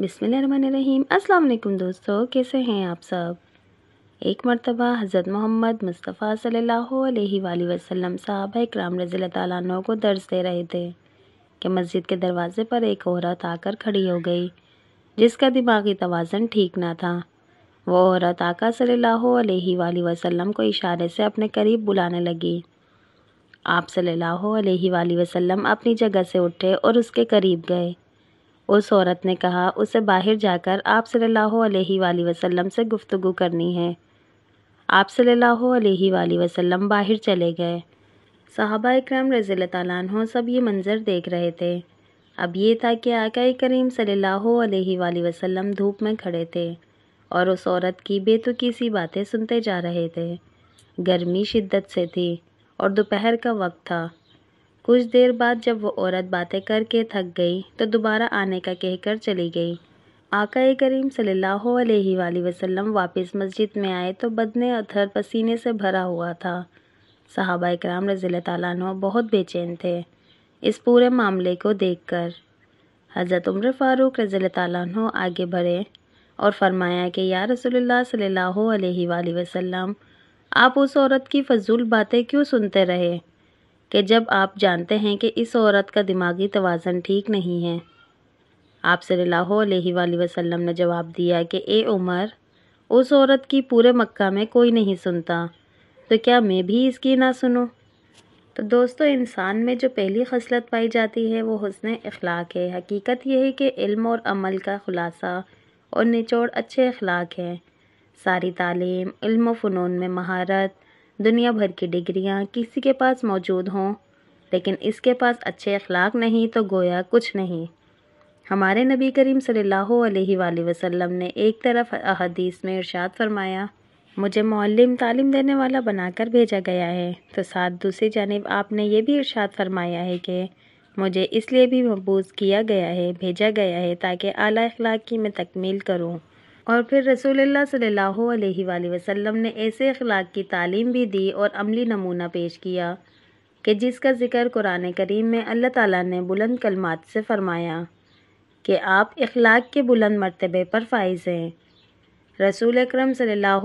बिसमीम अल्लाम दोस्तों कैसे हैं आप सब एक मरतबा हज़रत मोहम्मद मुस्तफ़ा सल्ला वसलम साहब इकराम रज़ी तु को दर्ज दे रहे थे कि मस्जिद के दरवाज़े पर एक औरत आकर खड़ी हो गई जिसका दिमागी तोज़न ठीक ना था वो औरत आका सल्ला वसलम को इशारे से अपने करीब बुलाने लगी आप सल्ला अलैहि अपनी जगह से उठे और उसके करीब गए उस औरत ने कहा उसे बाहर जाकर आप सल्लल्लाहु अलैहि वसल्लम से गुफ्तु करनी है आप सल्लल्लाहु अलैहि वसल्लम बाहर चले गए साहबा इक्राम रज़ी तहों सब ये मंज़र देख रहे थे अब ये था कि आकाई करीम सल्ला अलैहि धूप में खड़े थे और उस औरत की बेतुकी सी बातें सुनते जा रहे थे गर्मी शिद्दत से थी और दोपहर का वक्त था कुछ देर बाद जब वो औरत बातें करके थक गई तो दोबारा आने का कहकर चली गई आका करीम सल्लल्लाहु अलैहि वसल्लम वापस मस्जिद में आए तो बदने अथर पसीने से भरा हुआ था सहाबा कराम रजील तु बहुत बेचैन थे इस पूरे मामले को देखकर हज़रत उम्र फ़ारूक रज़ी तु आगे बढ़े और फरमाया कि या रसोल्ला सल्लल्लाहु वसल्लम आप उस औरत की फजूल बातें क्यों सुनते रहे कि जब आप जानते हैं कि इस औरत का दिमागी तोज़न ठीक नहीं है आप वसल्लम ने जवाब दिया कि ए उमर उस औरत की पूरे मक्का में कोई नहीं सुनता तो क्या मैं भी इसकी ना सुनूं तो दोस्तों इंसान में जो पहली खसलत पाई जाती है वो हसन अखलाक है हकीकत यह है कि इल्म और अमल का ख़ुलासा और निचोड़ अच्छे अखलाक हैं सारी तालीम इल्म फ़नून में महारत दुनिया भर की डिग्रियां किसी के पास मौजूद हों लेकिन इसके पास अच्छे अखलाक नहीं तो गोया कुछ नहीं हमारे नबी करीम सल्लल्लाहु अलैहि वसल्लम ने एक तरफ अहदीस में इरशाद फरमाया मुझे मौलम तालीम देने वाला बनाकर भेजा गया है तो साथ दूसरी जानब आपने ये भी इरशाद फरमाया है कि मुझे इसलिए भी मबूज किया गया है भेजा गया है ताकि अली अखलाक की मैं तकमील करूँ और फिर रसोल्ला सल्ला वसम ने ऐसे अखलाक की तालीम भी दी और अमली नमूना पेश किया कि जिसका ज़िक्र कुरान करीम में अल्लाह ताला ने बुलंद कलमात से फरमाया कि आप अखलाक के बुलंद मरतबे पर फाइज हैं रसूल अक्रम सल्ला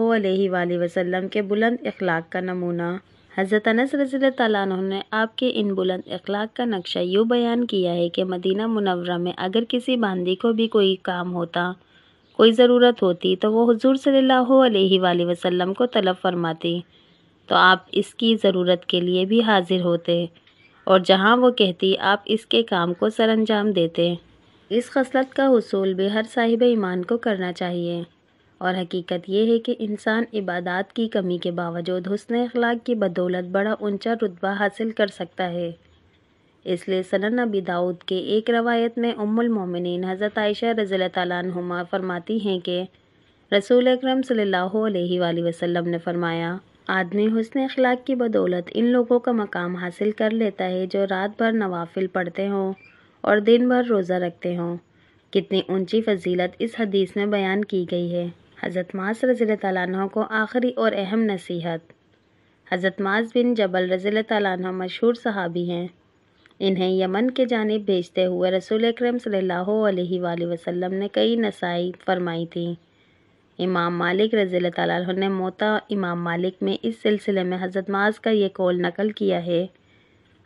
वसम के बुलंद अखलाक का नमूना हज़रत अनस रजील ने आपके इन बुलंद अखलाक का नक्शा यूँ बयान किया है कि मदीना मुनवरा में अगर किसी बंदी को भी कोई काम होता कोई ज़रूरत होती तो वो हुजूर सल्लल्लाहु अलैहि वसल्लम को तलब फरमाती तो आप इसकी ज़रूरत के लिए भी हाज़िर होते और जहाँ वो कहती आप इसके काम को सर अंजाम देते इस खसलत का हसूल भी हर साहिब ईमान को करना चाहिए और हकीकत यह है कि इंसान इबादत की कमी के बावजूद हसन अखलाक की बदौलत बड़ा ऊंचा रुतबा हासिल कर सकता है इसलिए सनन नबी दाऊद के एक रवायत में उम्मुल मोमिनीन हज़रत आयशा रज़ी तुमा फरमाती हैं कि रसूल अक्रम वसम ने फरमाया आदमी हसन अखलाक की बदौलत इन लोगों का मकाम हासिल कर लेता है जो रात भर नवाफिल पढ़ते हों और दिन भर रोज़ा रखते हों कितनी ऊंची फजीलत इस हदीस में बयान की गई है हज़रत मास रज़ी तु को आखिरी और अहम नसीहत हज़रत मास बिन जबल रज़ी तु मशहूर सहाबी हैं इन्हें यमन के जानब भेजते हुए रसूल अक्रम वसल्लम ने कई नसाई फरमाई थी इमाम मालिक रज़ी तु ने मोता इमाम मालिक में इस सिलसिले में हज़रत माज का ये कौल नकल किया है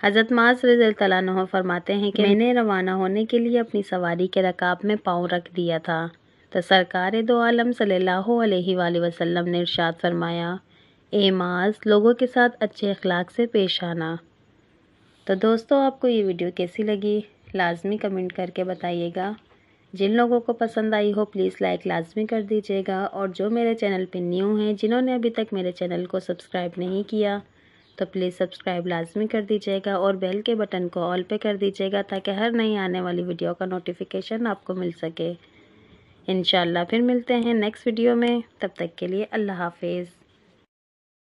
हज़रत माज रज़ी तु फरमाते हैं कि मैंने रवाना होने के लिए अपनी सवारी के रकाब में पाँव रख दिया था तो सरकार दो आलम सल्ला अलैहि ने इर्शाद फरमाया ए माज लोगों के साथ अच्छे अखलाक से पेश आना तो दोस्तों आपको ये वीडियो कैसी लगी लाजमी कमेंट करके बताइएगा जिन लोगों को पसंद आई हो प्लीज़ लाइक लाजमी कर दीजिएगा और जो मेरे चैनल पे न्यू हैं जिन्होंने अभी तक मेरे चैनल को सब्सक्राइब नहीं किया तो प्लीज़ सब्सक्राइब लाजमी कर दीजिएगा और बेल के बटन को ऑल पे कर दीजिएगा ताकि हर नई आने वाली वीडियो का नोटिफिकेशन आपको मिल सके इन फिर मिलते हैं नेक्स्ट वीडियो में तब तक के लिए अल्लाह हाफिज़